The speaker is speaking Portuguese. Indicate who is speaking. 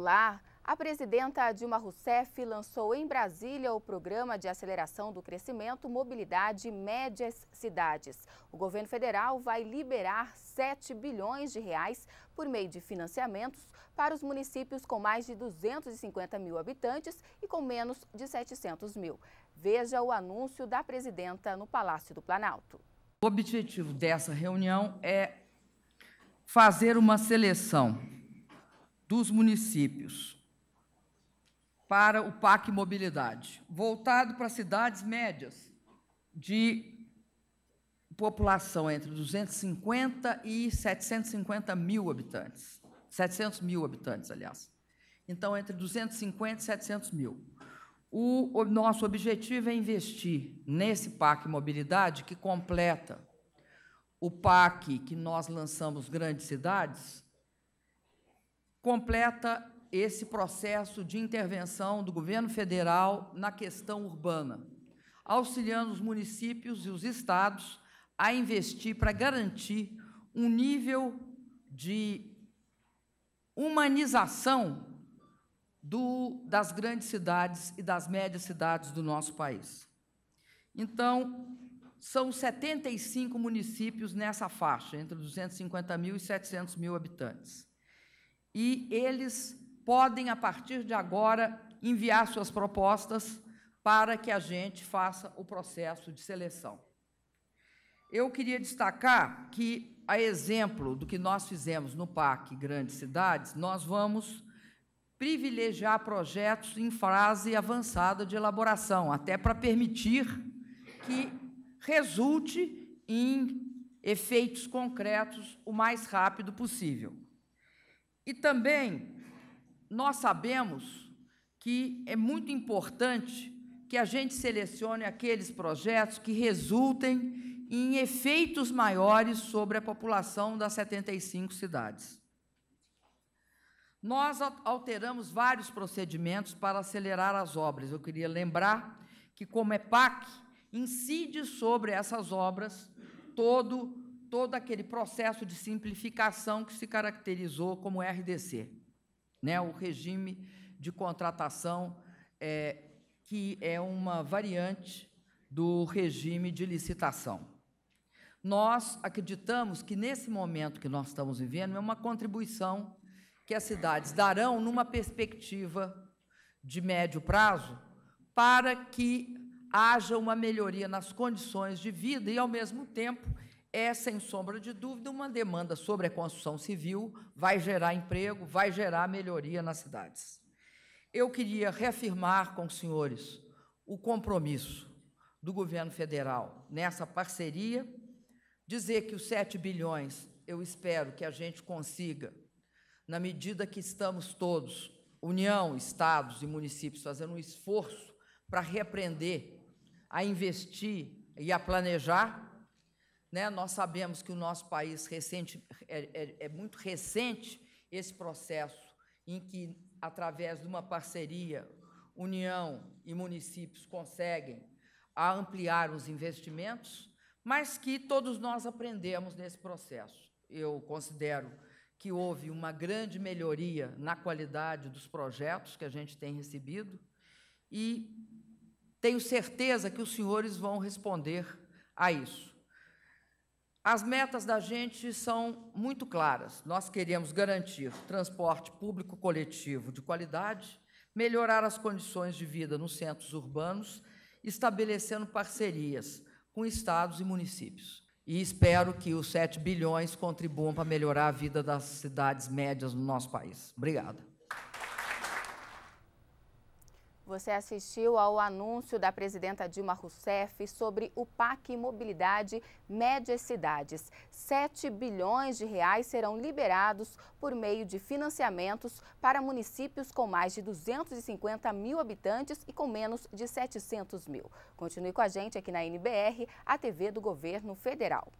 Speaker 1: Olá! a presidenta Dilma Rousseff lançou em Brasília o Programa de Aceleração do Crescimento Mobilidade Médias Cidades. O governo federal vai liberar 7 bilhões de reais por meio de financiamentos para os municípios com mais de 250 mil habitantes e com menos de 700 mil. Veja o anúncio da presidenta no Palácio do Planalto.
Speaker 2: O objetivo dessa reunião é fazer uma seleção dos municípios para o PAC Mobilidade, voltado para cidades médias de população entre 250 e 750 mil habitantes. 700 mil habitantes, aliás. Então, entre 250 e 700 mil. O, nosso objetivo é investir nesse PAC Mobilidade, que completa o PAC que nós lançamos Grandes Cidades, completa esse processo de intervenção do governo federal na questão urbana, auxiliando os municípios e os estados a investir para garantir um nível de humanização do, das grandes cidades e das médias cidades do nosso país. Então, são 75 municípios nessa faixa, entre 250 mil e 700 mil habitantes e eles podem, a partir de agora, enviar suas propostas para que a gente faça o processo de seleção. Eu queria destacar que, a exemplo do que nós fizemos no PAC Grandes Cidades, nós vamos privilegiar projetos em fase avançada de elaboração, até para permitir que resulte em efeitos concretos o mais rápido possível. E também nós sabemos que é muito importante que a gente selecione aqueles projetos que resultem em efeitos maiores sobre a população das 75 cidades. Nós alteramos vários procedimentos para acelerar as obras. Eu queria lembrar que, como é PAC, incide sobre essas obras todo todo aquele processo de simplificação que se caracterizou como RDC, né? o regime de contratação, é, que é uma variante do regime de licitação. Nós acreditamos que nesse momento que nós estamos vivendo é uma contribuição que as cidades darão numa perspectiva de médio prazo para que haja uma melhoria nas condições de vida e, ao mesmo tempo, é, sem sombra de dúvida, uma demanda sobre a construção civil, vai gerar emprego, vai gerar melhoria nas cidades. Eu queria reafirmar com os senhores o compromisso do governo federal nessa parceria, dizer que os 7 bilhões eu espero que a gente consiga, na medida que estamos todos, União, estados e municípios, fazendo um esforço para repreender a investir e a planejar né? Nós sabemos que o nosso país recente, é, é, é muito recente esse processo em que, através de uma parceria, União e municípios conseguem ampliar os investimentos, mas que todos nós aprendemos nesse processo. Eu considero que houve uma grande melhoria na qualidade dos projetos que a gente tem recebido e tenho certeza que os senhores vão responder a isso. As metas da gente são muito claras. Nós queremos garantir transporte público coletivo de qualidade, melhorar as condições de vida nos centros urbanos, estabelecendo parcerias com estados e municípios. E espero que os 7 bilhões contribuam para melhorar a vida das cidades médias no nosso país. Obrigada.
Speaker 1: Você assistiu ao anúncio da presidenta Dilma Rousseff sobre o PAC Mobilidade Médias Cidades. 7 bilhões de reais serão liberados por meio de financiamentos para municípios com mais de 250 mil habitantes e com menos de 700 mil. Continue com a gente aqui na NBR, a TV do Governo Federal.